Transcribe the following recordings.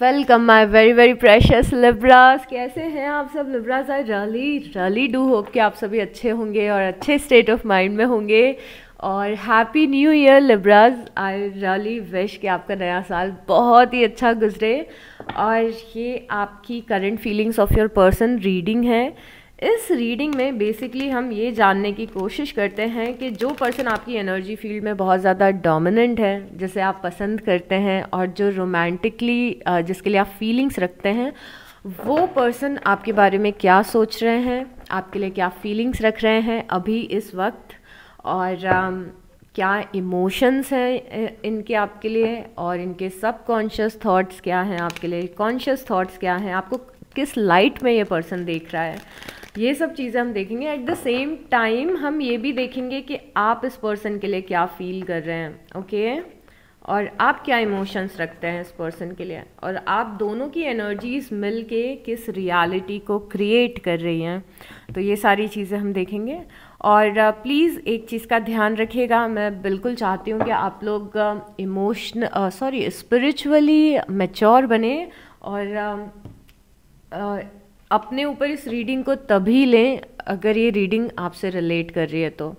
Welcome my very very precious Libras कैसे हैं आप सब लिब्रास आई रली रली डू होप कि आप सभी अच्छे होंगे और अच्छे स्टेट ऑफ माइंड में होंगे और happy new year Libras I really wish कि आपका नया साल बहुत ही अच्छा गुजरे और ये आपकी current feelings of your person reading है इस रीडिंग में बेसिकली हम ये जानने की कोशिश करते हैं कि जो पर्सन आपकी एनर्जी फील्ड में बहुत ज़्यादा डोमिनेंट है जिसे आप पसंद करते हैं और जो रोमांटिकली जिसके लिए आप फीलिंग्स रखते हैं वो पर्सन आपके बारे में क्या सोच रहे हैं आपके लिए क्या फीलिंग्स रख रहे हैं अभी इस वक्त और आम, क्या इमोशंस हैं इनके आपके लिए और इनके सब कॉन्शियस थाट्स क्या हैं आपके लिए कॉन्शियस थाट्स क्या हैं आपको किस लाइट में ये पर्सन देख रहा है ये सब चीज़ें हम देखेंगे एट द सेम टाइम हम ये भी देखेंगे कि आप इस पर्सन के लिए क्या फील कर रहे हैं ओके okay? और आप क्या इमोशंस रखते हैं इस पर्सन के लिए और आप दोनों की एनर्जीज मिल के किस रियलिटी को क्रिएट कर रही हैं तो ये सारी चीज़ें हम देखेंगे और प्लीज़ uh, एक चीज़ का ध्यान रखिएगा मैं बिल्कुल चाहती हूँ कि आप लोग इमोशन सॉरी स्पिरिचुअली मेच्योर बने और um, uh, uh, अपने ऊपर इस रीडिंग को तभी लें अगर ये रीडिंग आपसे रिलेट कर रही है तो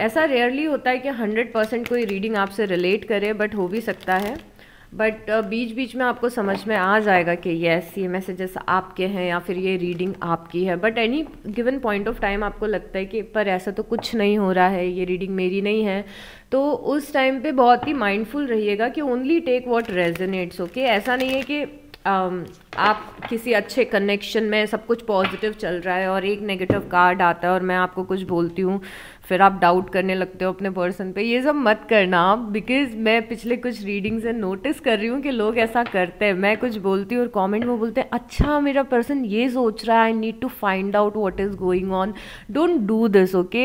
ऐसा रेयरली होता है कि हंड्रेड परसेंट कोई रीडिंग आपसे रिलेट करे बट हो भी सकता है बट बीच बीच में आपको समझ में आ जाएगा कि येस ये मैसेजेस आपके हैं या फिर ये रीडिंग आपकी है but any given point of time आपको लगता है कि पर ऐसा तो कुछ नहीं हो रहा है ये रीडिंग मेरी नहीं है तो उस टाइम पे बहुत ही माइंडफुल रहिएगा कि only take what resonates okay ऐसा नहीं है कि Um, आप किसी अच्छे कनेक्शन में सब कुछ पॉजिटिव चल रहा है और एक नेगेटिव कार्ड आता है और मैं आपको कुछ बोलती हूँ फिर आप डाउट करने लगते हो अपने पर्सन पे ये सब मत करना आप बिकॉज मैं पिछले कुछ रीडिंग से नोटिस कर रही हूँ कि लोग ऐसा करते हैं मैं कुछ बोलती हूँ और कॉमेंट में बोलते हैं अच्छा मेरा पर्सन ये सोच रहा है I need to find out what is going on don't do this okay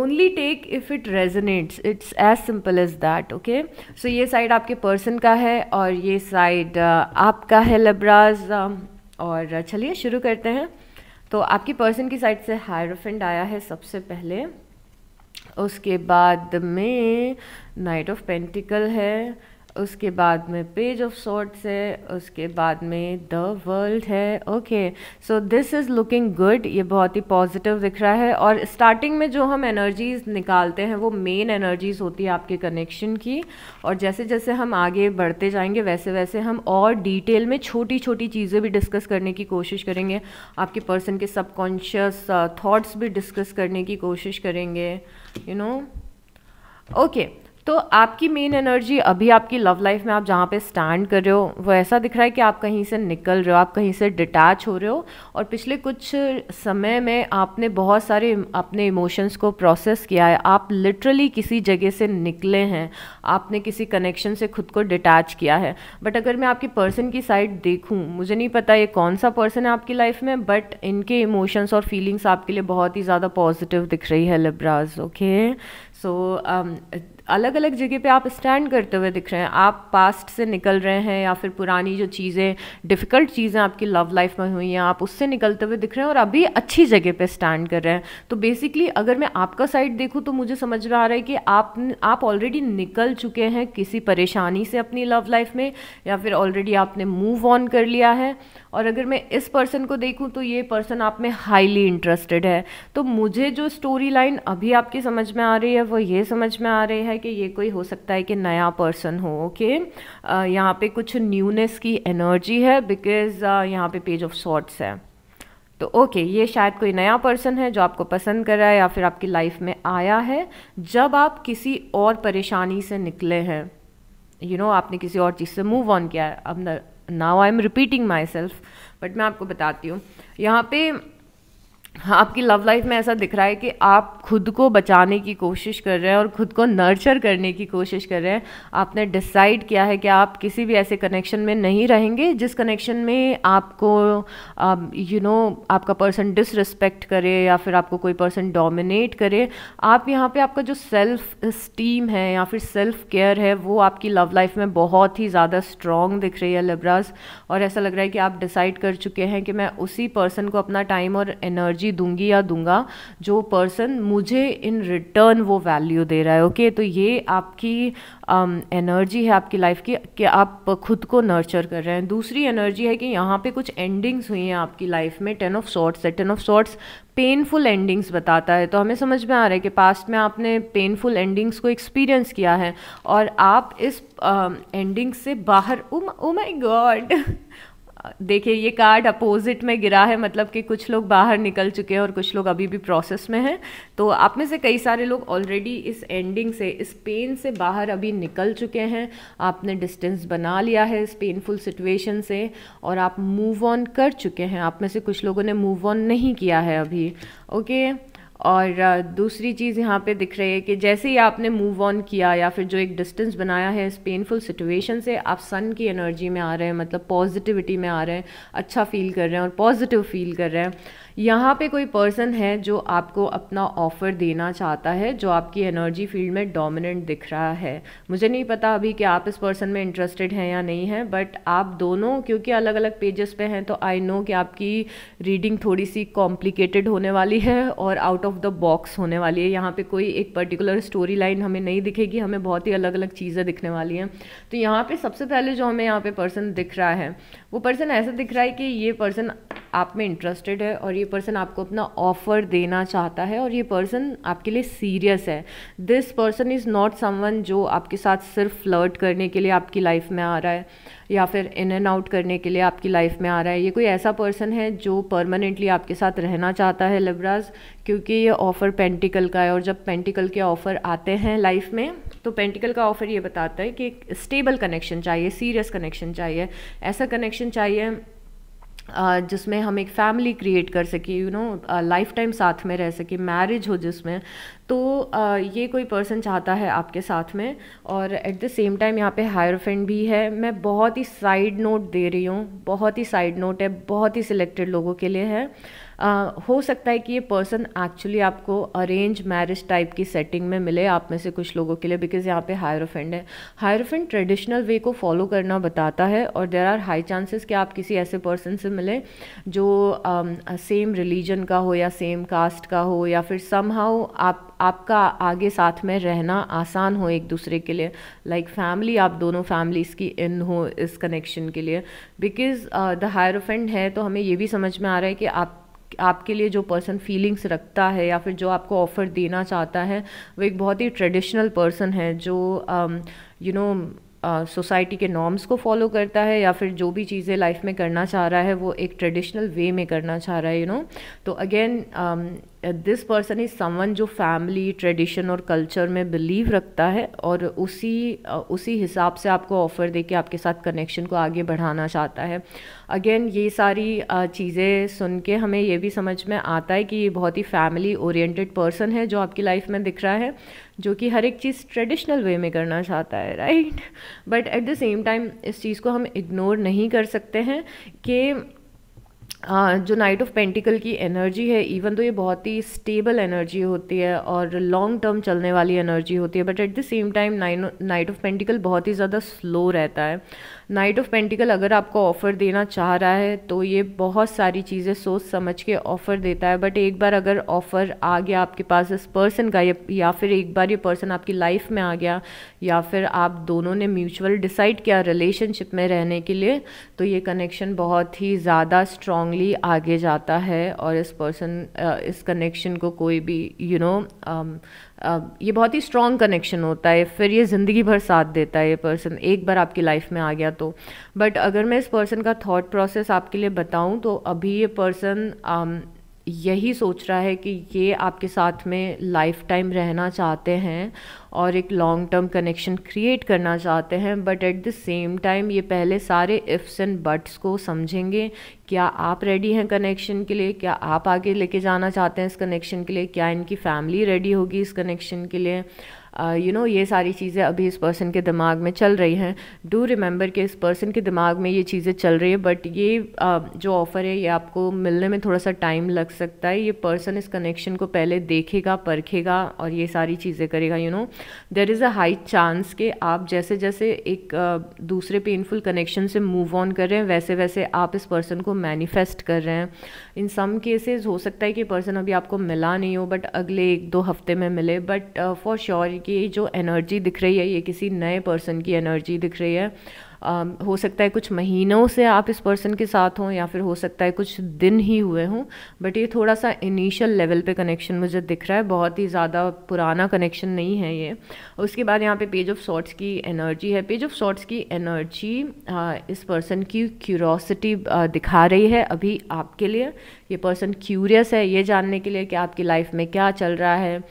only take if it resonates it's as simple as that okay so ये साइड आपके पर्सन का है और ये साइड uh, आपका है लबराज um, और चलिए शुरू करते हैं तो आपकी पर्सन की साइड से हायरोफेंड आया है सबसे पहले उसके बाद में नाइट ऑफ पेंटिकल है उसके बाद में पेज ऑफ सॉर्ट्स है उसके बाद में द वर्ल्ड है okay so this is looking good ये बहुत ही पॉजिटिव दिख रहा है और स्टार्टिंग में जो हम एनर्जीज निकालते हैं वो मेन एनर्जीज होती है आपके कनेक्शन की और जैसे जैसे हम आगे बढ़ते जाएंगे वैसे वैसे हम और डिटेल में छोटी छोटी चीज़ें भी डिस्कस करने की कोशिश करेंगे आपके पर्सन के सबकॉन्शियस थाट्स uh, भी डिस्कस करने की कोशिश करेंगे you know okay तो आपकी मेन एनर्जी अभी आपकी लव लाइफ में आप जहाँ पे स्टैंड कर रहे हो वो ऐसा दिख रहा है कि आप कहीं से निकल रहे हो आप कहीं से डिटैच हो रहे हो और पिछले कुछ समय में आपने बहुत सारे अपने इमोशंस को प्रोसेस किया है आप लिटरली किसी जगह से निकले हैं आपने किसी कनेक्शन से खुद को डिटैच किया है बट अगर मैं आपकी पर्सन की साइड देखूँ मुझे नहीं पता ये कौन सा पर्सन है आपकी लाइफ में बट इनके इमोशंस और फीलिंग्स आपके लिए बहुत ही ज़्यादा पॉजिटिव दिख रही है लिब्राज ओके सो अलग अलग जगह पे आप स्टैंड करते हुए दिख रहे हैं आप पास्ट से निकल रहे हैं या फिर पुरानी जो चीज़ें डिफ़िकल्ट चीज़ें आपकी लव लाइफ में हुई हैं आप उससे निकलते हुए दिख रहे हैं और अभी अच्छी जगह पे स्टैंड कर रहे हैं तो बेसिकली अगर मैं आपका साइड देखूँ तो मुझे समझ में आ रहा है कि आप आप ऑलरेडी निकल चुके हैं किसी परेशानी से अपनी लव लाइफ में या फिर ऑलरेडी आपने मूव ऑन कर लिया है और अगर मैं इस पर्सन को देखूँ तो ये पर्सन आप में हाईली इंटरेस्टेड है तो मुझे जो स्टोरी लाइन अभी आपकी समझ में आ रही है वो ये समझ में आ रही है है कि ये कोई हो सकता है कि नया पर्सन हो ओके okay? यहाँ पे कुछ न्यूनेस की एनर्जी है बिकॉज यहाँ पे पेज ऑफ सॉर्ट्स है तो ओके okay, ये शायद कोई नया पर्सन है जो आपको पसंद कर रहा है या फिर आपकी लाइफ में आया है जब आप किसी और परेशानी से निकले हैं यू you नो know, आपने किसी और चीज़ से मूव ऑन किया है अब now I am repeating myself but मैं आपको बताती हूँ यहाँ पे हाँ, आपकी लव लाइफ में ऐसा दिख रहा है कि आप खुद को बचाने की कोशिश कर रहे हैं और खुद को नर्चर करने की कोशिश कर रहे हैं आपने डिसाइड किया है कि आप किसी भी ऐसे कनेक्शन में नहीं रहेंगे जिस कनेक्शन में आपको यू um, नो आपका पर्सन डिसरिस्पेक्ट करे या फिर आपको कोई पर्सन डोमिनेट करे आप यहाँ पे आपका जो सेल्फ स्टीम है या फिर सेल्फ केयर है वो आपकी लव लाइफ में बहुत ही ज़्यादा स्ट्रॉन्ग दिख रही है लिब्राज और ऐसा लग रहा है कि आप डिसाइड कर चुके हैं कि मैं उसी पर्सन को अपना टाइम और एनर्जी एनर्जी दूंगी या दूंगा जो पर्सन मुझे इन रिटर्न वो वैल्यू दे रहा है ओके तो ये आपकी एनर्जी um, है आपकी लाइफ की कि आप खुद को नर्चर कर रहे हैं दूसरी एनर्जी है कि यहाँ पे कुछ एंडिंग्स हुई हैं आपकी लाइफ में टेन ऑफ शॉर्ट्स है ten of swords painful endings बताता है तो हमें समझ में आ रहा है कि पास्ट में आपने पेनफुल एंडिंग्स को एक्सपीरियंस किया है और आप इस एंडिंग्स um, uh, से बाहर ओ माय गॉड देखिए ये कार्ड अपोजिट में गिरा है मतलब कि कुछ लोग बाहर निकल चुके हैं और कुछ लोग अभी भी प्रोसेस में हैं तो आप में से कई सारे लोग ऑलरेडी इस एंडिंग से इस पेन से बाहर अभी निकल चुके हैं आपने डिस्टेंस बना लिया है इस पेनफुल सिचुएशन से और आप मूव ऑन कर चुके हैं आप में से कुछ लोगों ने मूव ऑन नहीं किया है अभी ओके okay? और दूसरी चीज़ यहाँ पे दिख रही है कि जैसे ही आपने मूव ऑन किया या फिर जो एक डिस्टेंस बनाया है इस पेनफुल सिचुएशन से आप सन की एनर्जी में आ रहे हैं मतलब पॉजिटिविटी में आ रहे हैं अच्छा फील कर रहे हैं और पॉजिटिव फील कर रहे हैं यहाँ पे कोई पर्सन है जो आपको अपना ऑफ़र देना चाहता है जो आपकी एनर्जी फील्ड में डोमिनेंट दिख रहा है मुझे नहीं पता अभी कि आप इस पर्सन में इंटरेस्टेड हैं या नहीं हैं बट आप दोनों क्योंकि अलग अलग पेजेस पे हैं तो आई नो कि आपकी रीडिंग थोड़ी सी कॉम्प्लिकेटेड होने वाली है और आउट ऑफ द बॉक्स होने वाली है यहाँ पर कोई एक पर्टिकुलर स्टोरी लाइन हमें नहीं दिखेगी हमें बहुत ही अलग अलग चीज़ें दिखने वाली हैं तो यहाँ पर सबसे पहले जो हमें यहाँ पर पर्सन दिख रहा है वो पर्सन ऐसा दिख रहा है कि ये पर्सन आप में इंटरेस्टेड है और ये पर्सन आपको अपना ऑफर देना चाहता है और ये पर्सन आपके लिए सीरियस है this person is not someone जो आपके साथ सिर्फ फ्लर्ट करने के लिए आपकी लाइफ में आ रहा है या फिर इन एंड आउट करने के लिए आपकी लाइफ में आ रहा है ये कोई ऐसा पर्सन है जो परमानेंटली आपके साथ रहना चाहता है लिब्राज क्योंकि ये ऑफ़र पेंटिकल का है और जब पेंटिकल के ऑफ़र आते हैं लाइफ में तो पेंटिकल का ऑफ़र ये बताता है कि एक स्टेबल कनेक्शन चाहिए सीरियस कनेक्शन चाहिए ऐसा कनेक्शन चाहिए जिसमें हम एक फैमिली क्रिएट कर सके यू नो लाइफ टाइम साथ में रह सके मैरिज हो जिसमें तो ये कोई पर्सन चाहता है आपके साथ में और एट द सेम टाइम यहाँ पे हायर फ्रेंड भी है मैं बहुत ही साइड नोट दे रही हूँ बहुत ही साइड नोट है बहुत ही सिलेक्टेड लोगों के लिए है आ, हो सकता है कि ये पर्सन एक्चुअली आपको अरेंज मैरिज टाइप की सेटिंग में मिले आप में से कुछ लोगों के लिए बिकॉज यहाँ पे हायर ऑफेंड है हायर ऑफेंड ट्रेडिशनल वे को फॉलो करना बताता है और देर आर हाई चांसेस कि आप किसी ऐसे पर्सन से मिलें जो सेम रिलीजन का हो या सेम कास्ट का हो या फिर सम आप आपका आगे साथ में रहना आसान हो एक दूसरे के लिए लाइक like फैमिली आप दोनों फैमिलीज़ की इन हो इस कनेक्शन के लिए बिकॉज़ द हायर ऑफेंड है तो हमें ये भी समझ में आ रहा है कि आप आपके लिए जो पर्सन फीलिंग्स रखता है या फिर जो आपको ऑफ़र देना चाहता है वो एक बहुत ही ट्रेडिशनल पर्सन है जो यू um, नो सोसाइटी के नॉर्म्स को फॉलो करता है या फिर जो भी चीज़ें लाइफ में करना चाह रहा है वो एक ट्रेडिशनल वे में करना चाह रहा है यू नो तो again this person is someone जो फैमिली ट्रेडिशन और कल्चर में बिलीव रखता है और उसी uh, उसी हिसाब से आपको ऑफ़र दे के आपके साथ कनेक्शन को आगे बढ़ाना चाहता है अगेन ये सारी uh, चीज़ें सुन के हमें ये भी समझ में आता है कि ये बहुत ही फैमिली ओरिएंटेड पर्सन है जो आपकी लाइफ में दिख रहा है जो कि हर एक चीज़ ट्रेडिशनल वे में करना चाहता है right but at the same time इस चीज़ को हम इग्नोर नहीं कर सकते हैं कि जो नाइट ऑफ पेंटिकल की एनर्जी है इवन तो ये बहुत ही स्टेबल एनर्जी होती है और लॉन्ग टर्म चलने वाली एनर्जी होती है but at the same time knight of pentacles बहुत ही ज़्यादा स्लो रहता है नाइट ऑफ पेंटिकल अगर आपको ऑफ़र देना चाह रहा है तो ये बहुत सारी चीज़ें सोच समझ के ऑफ़र देता है बट एक बार अगर ऑफ़र आ गया आपके पास इस पर्सन का या फिर एक बार ये पर्सन आपकी लाइफ में आ गया या फिर आप दोनों ने म्यूचुअल डिसाइड किया रिलेशनशिप में रहने के लिए तो ये कनेक्शन बहुत ही ज़्यादा स्ट्रांगली आगे जाता है और इस पर्सन इस कनेक्शन को कोई भी you you know know, um, ये बहुत ही स्ट्रॉन्ग कनेक्शन होता है फिर ये ज़िंदगी भर साथ देता है ये पर्सन एक बार आपकी लाइफ में आ गया तो बट अगर मैं इस पर्सन का थॉट प्रोसेस आपके लिए बताऊँ तो अभी ये पर्सन यही सोच रहा है कि ये आपके साथ में लाइफ टाइम रहना चाहते हैं और एक लॉन्ग टर्म कनेक्शन क्रिएट करना चाहते हैं but at the same time ये पहले सारे इफ़्स एंड बट्स को समझेंगे क्या आप रेडी हैं कनेक्शन के लिए क्या आप आगे लेके जाना चाहते हैं इस कनेक्शन के लिए क्या इनकी फैमिली रेडी होगी इस कनेक्शन के लिए यू uh, नो ये सारी चीज़ें अभी इस पर्सन के दिमाग में चल रही हैं डू रिमेंबर कि इस पर्सन के दिमाग में ये चीज़ें चल रही है बट ये uh, जो ऑफ़र है ये आपको मिलने में थोड़ा सा टाइम लग सकता है ये पर्सन इस कनेक्शन को पहले देखेगा परखेगा और ये सारी चीज़ें करेगा you know there is a high chance कि आप जैसे जैसे एक uh, दूसरे पेनफुल कनेक्शन से मूव ऑन कर रहे हैं वैसे वैसे आप इस पर्सन को मैनिफेस्ट कर रहे हैं इन सम केसेस हो सकता है कि पर्सन अभी आपको मिला नहीं हो बट अगले एक दो हफ्ते में मिले बट फॉर श्योर कि जो एनर्जी दिख रही है ये किसी नए पर्सन की एनर्जी दिख रही है um, हो सकता है कुछ महीनों से आप इस पर्सन के साथ हों या फिर हो सकता है कुछ दिन ही हुए हों बट ये थोड़ा सा इनिशियल लेवल पे कनेक्शन मुझे दिख रहा है बहुत ही ज़्यादा पुराना कनेक्शन नहीं है ये उसके बाद यहाँ पे पेज ऑफ शॉर्ट्स की एनर्जी है पेज ऑफ शॉर्ट्स की एनर्जी आ, इस पर्सन की क्यूरोसिटी दिखा रही है अभी आपके लिए ये पर्सन क्यूरियस है ये जानने के लिए कि आपकी लाइफ में क्या चल रहा है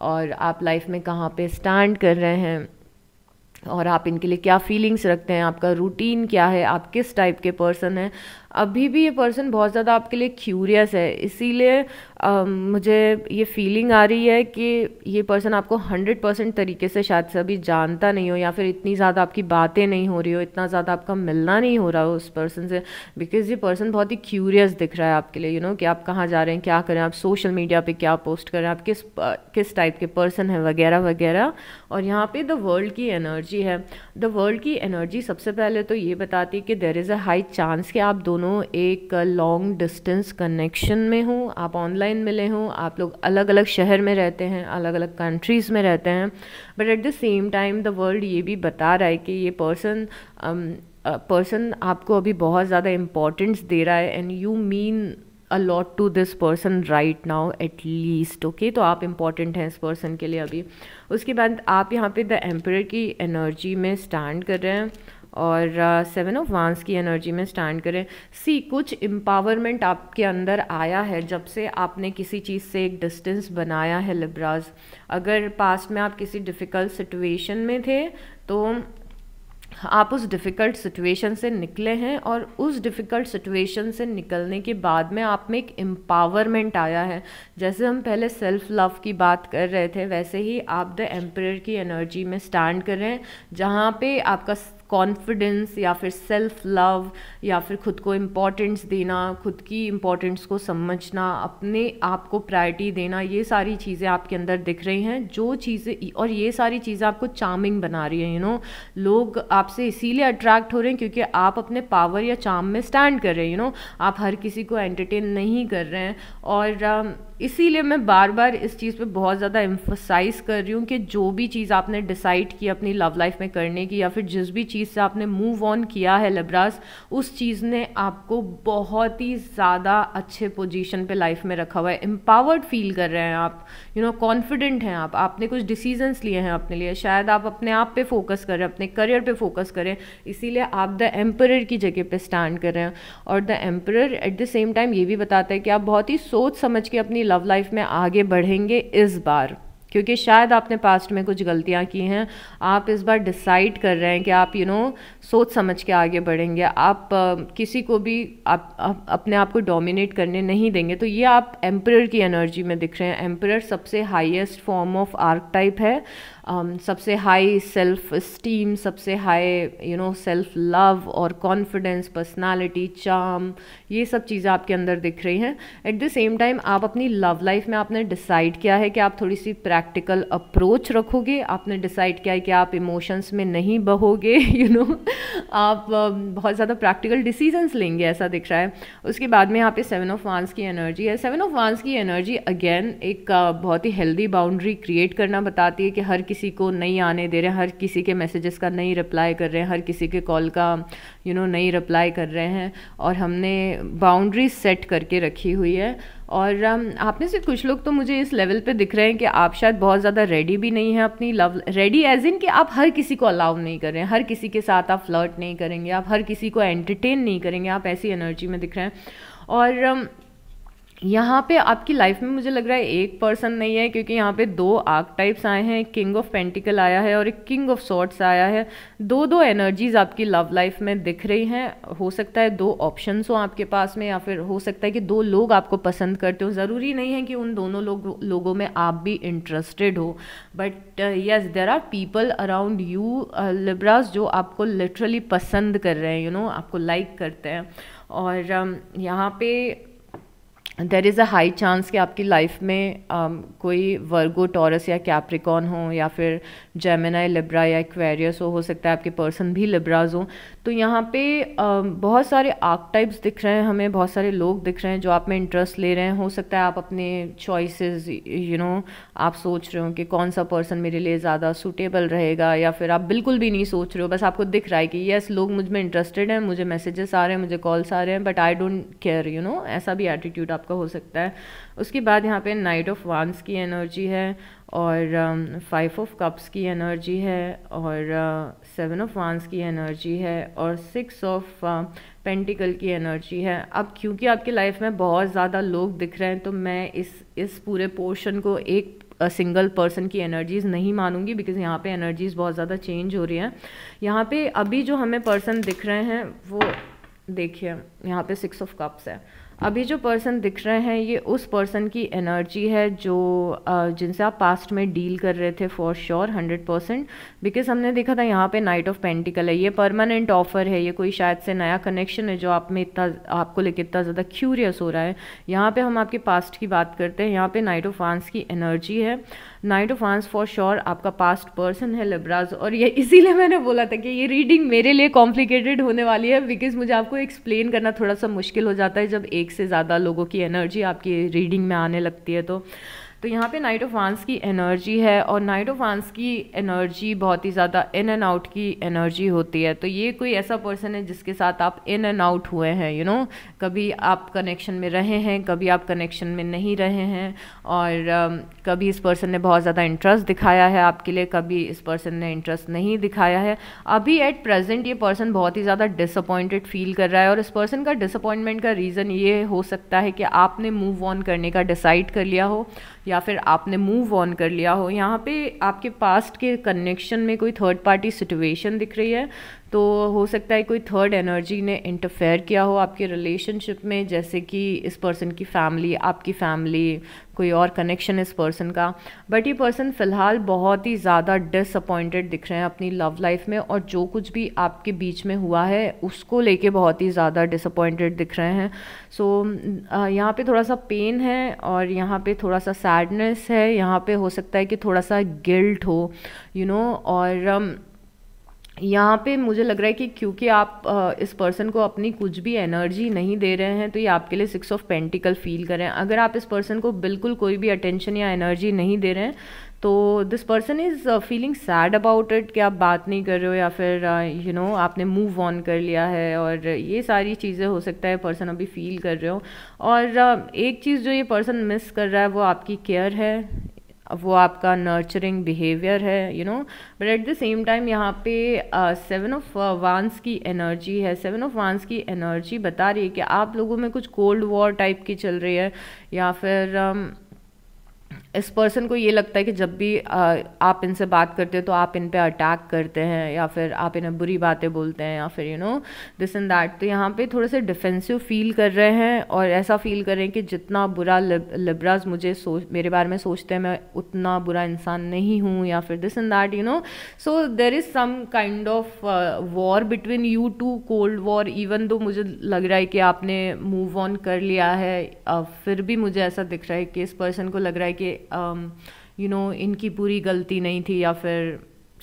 और आप लाइफ में कहाँ पे स्टैंड कर रहे हैं और आप इनके लिए क्या फीलिंग्स रखते हैं आपका रूटीन क्या है आप किस टाइप के पर्सन हैं अभी भी ये पर्सन बहुत ज़्यादा आपके लिए क्यूरियस है इसीलिए मुझे ये फीलिंग आ रही है कि ये पर्सन आपको हंड्रेड परसेंट तरीके से शायद से अभी जानता नहीं हो या फिर इतनी ज़्यादा आपकी बातें नहीं हो रही हो इतना ज़्यादा आपका मिलना नहीं हो रहा हो उस पर्सन से बिकॉज ये पर्सन बहुत ही क्यूरियस दिख रहा है आपके लिए यू you नो know, कि आप कहाँ जा रहे हैं क्या करें आप सोशल मीडिया पर क्या पोस्ट करें आप किस किस टाइप के पर्सन हैं वगैरह वगैरह और यहाँ पर द वर्ल्ड की एनर्जी है द वर्ल्ड की एनर्जी सबसे पहले तो ये बताती है कि there is a high chance कि आप दोनों दोनों एक लॉन्ग डिस्टेंस कनेक्शन में हों आप ऑनलाइन मिले हों आप लोग अलग अलग शहर में रहते हैं अलग अलग कंट्रीज़ में रहते हैं but at the same time the world ये भी बता रहा है कि ये पर्सन पर्सन um, uh, आपको अभी बहुत ज़्यादा इम्पोर्टेंस दे रहा है and you mean a lot to this person right now at least okay तो आप इम्पॉर्टेंट हैं इस पर्सन के लिए अभी उसके बाद आप यहाँ पे द एम्पर की एनर्जी में स्टैंड कर रहे हैं और सेवन ऑफ वांस की एनर्जी में स्टैंड करें सी कुछ एम्पावरमेंट आपके अंदर आया है जब से आपने किसी चीज़ से एक डिस्टेंस बनाया है लिब्राज अगर पास्ट में आप किसी डिफ़िकल्ट सिचुएशन में थे तो आप उस डिफ़िकल्ट सिचुएशन से निकले हैं और उस डिफ़िकल्ट सिचुएशन से निकलने के बाद में आप में एक एम्पावरमेंट आया है जैसे हम पहले सेल्फ़ लव की बात कर रहे थे वैसे ही आप द एम्पर की एनर्जी में स्टैंड कर रहे हैं जहाँ पे आपका कॉन्फिडेंस या फिर सेल्फ लव या फिर खुद को इम्पोर्टेंस देना खुद की इम्पोर्टेंस को समझना अपने आप को प्रायोरिटी देना ये सारी चीज़ें आपके अंदर दिख रही हैं जो चीज़ें और ये सारी चीज़ें आपको चार्मिंग बना रही हैं यू नो लोग आपसे इसीलिए अट्रैक्ट हो रहे हैं क्योंकि आप अपने पावर या चार्म में स्टैंड कर रहे हैं यू नो आप हर किसी को एंटरटेन नहीं कर रहे हैं और इसीलिए मैं बार बार इस चीज़ पे बहुत ज़्यादा एम्फोसाइज कर रही हूँ कि जो भी चीज़ आपने डिसाइड की अपनी लव लाइफ में करने की या फिर जिस भी चीज़ चीज़ से आपने मूव ऑन किया है लिब्रास उस चीज़ ने आपको बहुत ही ज़्यादा अच्छे पोजीशन पे लाइफ में रखा हुआ है एम्पावर्ड फील कर रहे हैं आप यू नो कॉन्फिडेंट हैं आप आपने कुछ डिसीजंस लिए हैं अपने लिए शायद आप अपने आप पे फोकस करें अपने करियर पे फोकस करें इसीलिए आप द एम्पर की जगह पे स्टैंड कर रहे हैं और the emperor at the same time ये भी बताता है कि आप बहुत ही सोच समझ के अपनी लव लाइफ में आगे बढ़ेंगे इस बार क्योंकि शायद आपने पास्ट में कुछ गलतियाँ की हैं आप इस बार डिसाइड कर रहे हैं कि आप यू you नो know, सोच समझ के आगे बढ़ेंगे आप आ, किसी को भी आप, अपने आप को डोमिनेट करने नहीं देंगे तो ये आप एम्प्रर की एनर्जी में दिख रहे हैं एम्प्रर सबसे highest form of archetype है सबसे हाई सेल्फ स्टीम सबसे high you know self love और कॉन्फिडेंस पर्सनालिटी चाम ये सब चीज़ें आपके अंदर दिख रही हैं एट द सेम टाइम आप अपनी लव लाइफ में आपने डिसाइड किया है कि आप थोड़ी सी प्रैक्टिकल अप्रोच रखोगे आपने डिसाइड किया है कि आप इमोशंस में नहीं बहोगे यू you नो know? आप um, बहुत ज़्यादा प्रैक्टिकल डिसीजंस लेंगे ऐसा दिख रहा है उसके बाद में यहाँ पे सेवन ऑफ वांस की एनर्जी है सेवन ऑफ वांस की एनर्जी अगेन एक uh, बहुत ही हेल्दी बाउंड्री क्रिएट करना बताती है कि हर किसी को नहीं आने दे रहे हैं हर किसी के मैसेजेस का नहीं रिप्लाई कर रहे हैं हर किसी के कॉल का यू नो नहीं रिप्लाई कर रहे हैं और हमने बाउंड्री सेट करके रखी हुई है और um, आप में से कुछ लोग तो मुझे इस लेवल पे दिख रहे हैं कि आप शायद बहुत ज़्यादा रेडी भी नहीं हैं अपनी लव रेडी एज इन कि आप हर किसी को अलाउ नहीं कर रहे हैं हर किसी के साथ आप फ्लर्ट नहीं करेंगे आप हर किसी को एंटरटेन नहीं करेंगे आप ऐसी एनर्जी में दिख रहे हैं और um, यहाँ पे आपकी लाइफ में मुझे लग रहा है एक पर्सन नहीं है क्योंकि यहाँ पे दो आर्क टाइप्स आए हैं एक किंग ऑफ पेंटिकल आया है और एक किंग ऑफ सॉर्ट्स आया है दो दो एनर्जीज आपकी लव लाइफ में दिख रही हैं हो सकता है दो ऑप्शंस हो आपके पास में या फिर हो सकता है कि दो लोग आपको पसंद करते हो ज़रूरी नहीं है कि उन दोनों लोग लोगों में आप भी इंटरेस्टेड हो but yes there are people around you Libras जो आपको लिटरली पसंद कर रहे हैं यू you नो know, आपको लाइक like करते हैं और um, यहाँ पे there is a high chance कि आपकी लाइफ में um, कोई वर्गो टॉरस या कैप्रिकॉन हो या फिर जेमिना लिब्रा या एक्वेरियस हो हो सकता है आपके पर्सन भी लिब्राज हो तो यहाँ पे um, बहुत सारे आर्क टाइप्स दिख रहे हैं हमें बहुत सारे लोग दिख रहे हैं जो आप में इंटरेस्ट ले रहे हैं हो सकता है आप अपने चॉइसेस यू नो आप सोच रहे हो कि कौन सा पर्सन मेरे लिए ज़्यादा सूटेबल रहेगा या फिर आप बिल्कुल भी नहीं सोच रहे हो बस आपको दिख रहा है कि येस लोग मुझ में इंटरेस्टेड हैं मुझे मैसेजेस आ रहे हैं मुझे कॉल्स आ रहे हैं but I don't care you know ऐसा भी एटीट्यूड आपको आपका हो सकता है उसके बाद यहाँ पे नाइट ऑफ वांस की एनर्जी है और फाइव ऑफ कप्स की एनर्जी है और सेवन ऑफ वांस की एनर्जी है और सिक्स ऑफ पेंटिकल की एनर्जी है अब क्योंकि आपके लाइफ में बहुत ज़्यादा लोग दिख रहे हैं तो मैं इस इस पूरे पोर्शन को एक सिंगल uh, पर्सन की एनर्जीज़ नहीं मानूंगी बिकॉज यहाँ पे एनर्जीज़ बहुत ज़्यादा चेंज हो रही हैं यहाँ पे अभी जो हमें पर्सन दिख रहे हैं वो देखिए यहाँ पे सिक्स ऑफ कप्स है अभी जो पर्सन दिख रहे हैं ये उस पर्सन की एनर्जी है जो जिनसे आप पास्ट में डील कर रहे थे for sure hundred percent because हमने देखा था यहाँ पे नाइट ऑफ पेंटिकल है ये परमानेंट ऑफर है ये कोई शायद से नया कनेक्शन है जो आप में इतना आपको लेके इतना ज़्यादा क्यूरियस हो रहा है यहाँ पे हम आपके पास्ट की बात करते हैं यहाँ पे नाइट ऑफ वांस की एनर्जी है knight of wands for sure आपका पास्ट पर्सन है लिब्राज और ये इसीलिए मैंने बोला था कि ये रीडिंग मेरे लिए कॉम्प्लिकेटेड होने वाली है बिकॉज मुझे आपको एक्सप्लेन करना थोड़ा सा मुश्किल हो जाता है जब एक से ज़्यादा लोगों की एनर्जी आपकी रीडिंग में आने लगती है तो तो यहाँ पे नाइट ऑफ वांस की एनर्जी है और नाइट ऑफ वांस की एनर्जी बहुत ही ज़्यादा इन एंड आउट की एनर्जी होती है तो ये कोई ऐसा पर्सन है जिसके साथ आप इन एंड आउट हुए हैं यू नो कभी आप कनेक्शन में रहे हैं कभी आप कनेक्शन में नहीं रहे हैं और uh, कभी इस पर्सन ने बहुत ज़्यादा इंटरेस्ट दिखाया है आपके लिए कभी इस पर्सन ने इंटरेस्ट नहीं दिखाया है अभी एट प्रेजेंट ये पर्सन बहुत ही ज़्यादा डिसअपॉइंटेड फील कर रहा है और इस पर्सन का डिसअपॉइंटमेंट का रीज़न ये हो सकता है कि आपने मूव ऑन करने का डिसाइड कर लिया हो या फिर आपने मूव ऑन कर लिया हो यहाँ पे आपके पास्ट के कनेक्शन में कोई थर्ड पार्टी सिचुएशन दिख रही है तो हो सकता है कोई थर्ड एनर्जी ने इंटरफेयर किया हो आपके रिलेशनशिप में जैसे कि इस पर्सन की फैमिली आपकी फैमिली कोई और कनेक्शन इस पर्सन का बट ये पर्सन फ़िलहाल बहुत ही ज़्यादा डिसअपॉइंटेड दिख रहे हैं अपनी लव लाइफ में और जो कुछ भी आपके बीच में हुआ है उसको लेके बहुत ही ज़्यादा डिसअपॉइंटेड दिख रहे हैं सो so, यहाँ पे थोड़ा सा पेन है और यहाँ पे थोड़ा सा सैडनेस है यहाँ पे हो सकता है कि थोड़ा सा गिल्ट हो यू you नो know, और um, यहाँ पे मुझे लग रहा है कि क्योंकि आप इस पर्सन को अपनी कुछ भी एनर्जी नहीं दे रहे हैं तो ये आपके लिए सिक्स ऑफ पेंटिकल फील करें अगर आप इस पर्सन को बिल्कुल कोई भी अटेंशन या एनर्जी नहीं दे रहे हैं तो this person is feeling sad about it कि आप बात नहीं कर रहे हो या फिर you uh, know you know, आपने मूव ऑन कर लिया है और ये सारी चीज़ें हो सकता है पर्सन अभी फील कर रहे हो और uh, एक चीज़ जो ये पर्सन मिस कर रहा है वो आपकी केयर है वो आपका नर्चरिंग बिहेवियर है you know but at the same time यहाँ पे सेवन ऑफ वांस की एनर्जी है सेवन ऑफ वांस की एनर्जी बता रही है कि आप लोगों में कुछ कोल्ड वॉर टाइप की चल रही है या फिर um, इस पर्सन को ये लगता है कि जब भी आ, आप इनसे बात करते हो तो आप इन पे अटैक करते हैं या फिर आप इन्हें बुरी बातें बोलते हैं या फिर you know this and that तो यहाँ पे थोड़े से डिफेंसिव फील कर रहे हैं और ऐसा फील कर रहे हैं कि जितना बुरा लिब, लिब्राज मुझे सोच मेरे बारे में सोचते हैं मैं उतना बुरा इंसान नहीं हूँ या फिर this and that you know so there is some kind of war between you two cold war even though मुझे लग रहा है कि आपने मूव ऑन कर लिया है uh, फिर भी मुझे ऐसा दिख रहा है कि इस पर्सन को लग रहा है कि यू um, नो इनकी पूरी गलती नहीं थी या फिर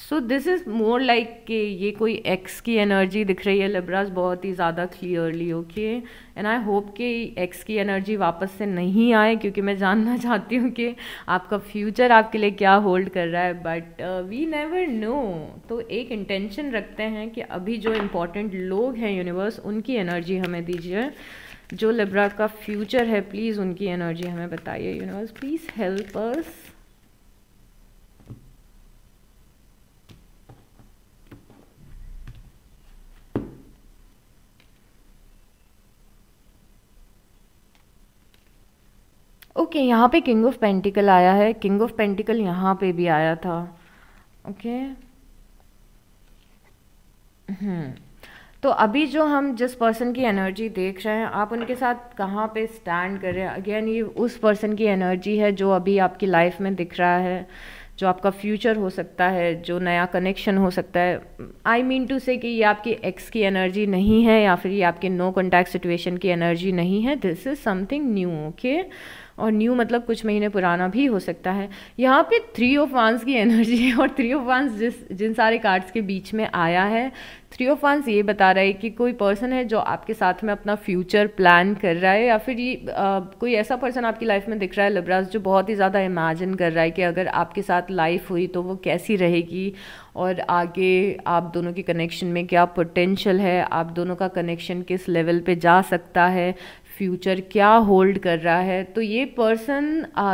so this is more like कि ये कोई एक्स की एनर्जी दिख रही है लिब्रास बहुत ही ज़्यादा clearly okay and I hope कि एक्स की एनर्जी वापस से नहीं आए क्योंकि मैं जानना चाहती हूँ कि आपका फ्यूचर आपके लिए क्या होल्ड कर रहा है बट वी नेवर नो तो एक इंटेंशन रखते हैं कि अभी जो इम्पोर्टेंट लोग हैं यूनिवर्स उनकी एनर्जी हमें दीजिए जो लिब्रा का फ्यूचर है प्लीज़ उनकी एनर्जी हमें बताइए universe please help us okay okay, यहाँ पे किंग ऑफ पेंटिकल आया है किंग ऑफ पेंटिकल यहाँ पे भी आया था ओके okay. हम्म तो अभी जो हम जिस पर्सन की एनर्जी देख रहे हैं आप उनके साथ कहाँ पे स्टैंड कर रहे हैं अगेन ये उस पर्सन की एनर्जी है जो अभी आपकी लाइफ में दिख रहा है जो आपका फ्यूचर हो सकता है जो नया कनेक्शन हो सकता है आई मीन टू से कि ये आपकी एक्स की एनर्जी नहीं है या फिर ये आपके नो कॉन्टैक्ट सिचुएशन की एनर्जी नहीं है this is something new okay और न्यू मतलब कुछ महीने पुराना भी हो सकता है यहाँ पे थ्री ऑफ वांस की एनर्जी है और थ्री ऑफ वांस जिस जिन सारे कार्ड्स के बीच में आया है थ्री ऑफ वांस ये बता रहा है कि कोई पर्सन है जो आपके साथ में अपना फ्यूचर प्लान कर रहा है या फिर ये आ, कोई ऐसा पर्सन आपकी लाइफ में दिख रहा है लिब्रास जो बहुत ही ज़्यादा इमेजिन कर रहा है कि अगर आपके साथ लाइफ हुई तो वो कैसी रहेगी और आगे आप दोनों के कनेक्शन में क्या पोटेंशियल है आप दोनों का कनेक्शन किस लेवल पे जा सकता है फ्यूचर क्या होल्ड कर रहा है तो ये पर्सन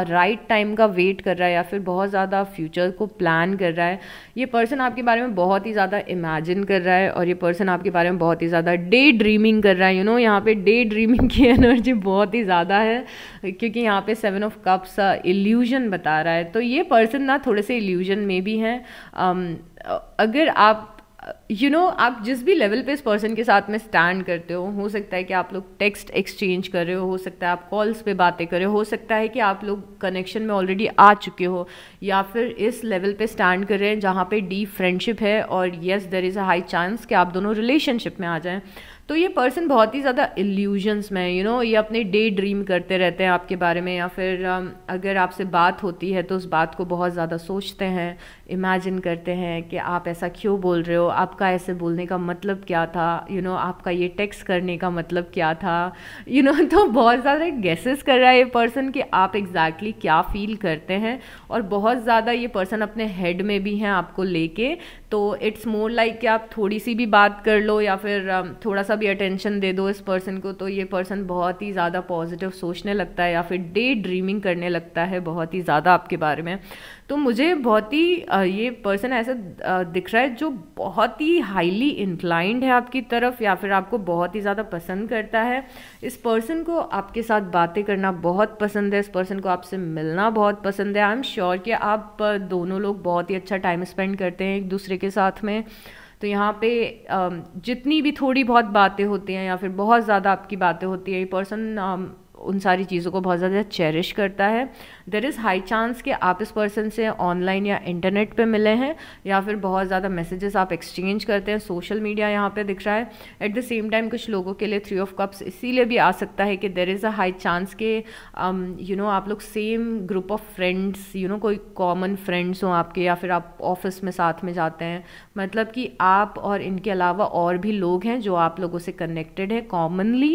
राइट टाइम का वेट कर रहा है या फिर बहुत ज़्यादा फ्यूचर को प्लान कर रहा है ये पर्सन आपके बारे में बहुत ही ज़्यादा इमेजिन कर रहा है और ये पर्सन आपके बारे में बहुत ही ज़्यादा डे ड्रीमिंग कर रहा है यू नो यहाँ पे डे ड्रीमिंग की एनर्जी बहुत ही ज़्यादा है क्योंकि यहाँ पे सेवन ऑफ कप्स इल्यूजन बता रहा है तो ये पर्सन ना थोड़े से इल्यूजन में भी हैं अगर आप यू नो आप जिस भी लेवल पे इस पर्सन के साथ में स्टैंड करते हो हो सकता है कि आप लोग टेक्स्ट एक्सचेंज कर रहे हो हो सकता है आप कॉल्स पे बातें कर रहे हो हो सकता है कि आप लोग कनेक्शन में ऑलरेडी आ चुके हो या फिर इस लेवल पे स्टैंड कर रहे हैं जहाँ पे डीप फ्रेंडशिप है और yes there is a high chance कि आप दोनों रिलेशनशिप में आ जाएं तो ये पर्सन बहुत ही ज़्यादा इल्यूजन्स में यू you नो know, ये अपने डे ड्रीम करते रहते हैं आपके बारे में या फिर um, अगर आपसे बात होती है तो उस बात को बहुत ज़्यादा सोचते हैं इमेजिन करते हैं कि आप ऐसा क्यों बोल रहे हो आपका ऐसे बोलने का मतलब क्या था यू you नो know, आपका ये टेक्स करने का मतलब क्या था यू you नो know, तो बहुत ज़्यादा गेसेस कर रहा है ये पर्सन कि आप एग्जैक्टली exactly क्या फील करते हैं और बहुत ज़्यादा ये पर्सन अपने हेड में भी हैं आपको लेके तो इट्स मोर लाइक कि आप थोड़ी सी भी बात कर लो या फिर um, थोड़ा सा भी अटेंशन दे दो इस पर्सन को तो ये पर्सन बहुत ही ज़्यादा पॉजिटिव सोचने लगता है या फिर डे ड्रीमिंग करने लगता है बहुत ही ज़्यादा आपके बारे में तो मुझे बहुत ही uh, ये पर्सन ऐसा uh, दिख रहा है जो बहुत ही हाईली इंक्लाइंड है आपकी तरफ या फिर आपको बहुत ही ज़्यादा पसंद करता है इस पर्सन को आपके साथ बातें करना बहुत पसंद है इस पर्सन को आपसे मिलना बहुत पसंद है आई एम श्योर कि आप uh, दोनों लोग बहुत ही अच्छा टाइम स्पेंड करते हैं एक दूसरे के साथ में तो यहाँ पे जितनी भी थोड़ी बहुत बातें होती हैं या फिर बहुत ज़्यादा आपकी बातें होती है पर्सन उन सारी चीज़ों को बहुत ज़्यादा चेरिश करता है देर इज़ हाई चांस कि आप इस पर्सन से ऑनलाइन या इंटरनेट पे मिले हैं या फिर बहुत ज़्यादा मैसेजेस आप एक्सचेंज करते हैं सोशल मीडिया यहाँ पे दिख रहा है एट द सेम टाइम कुछ लोगों के लिए थ्री ऑफ कप्स इसीलिए भी आ सकता है कि there is a high chance के यू नो आप लोग same group of friends you know कोई कॉमन फ्रेंड्स हों आपके या फिर आप ऑफिस में साथ में जाते हैं मतलब कि आप और इनके अलावा और भी लोग हैं जो आप लोगों से कनेक्टेड है कॉमनली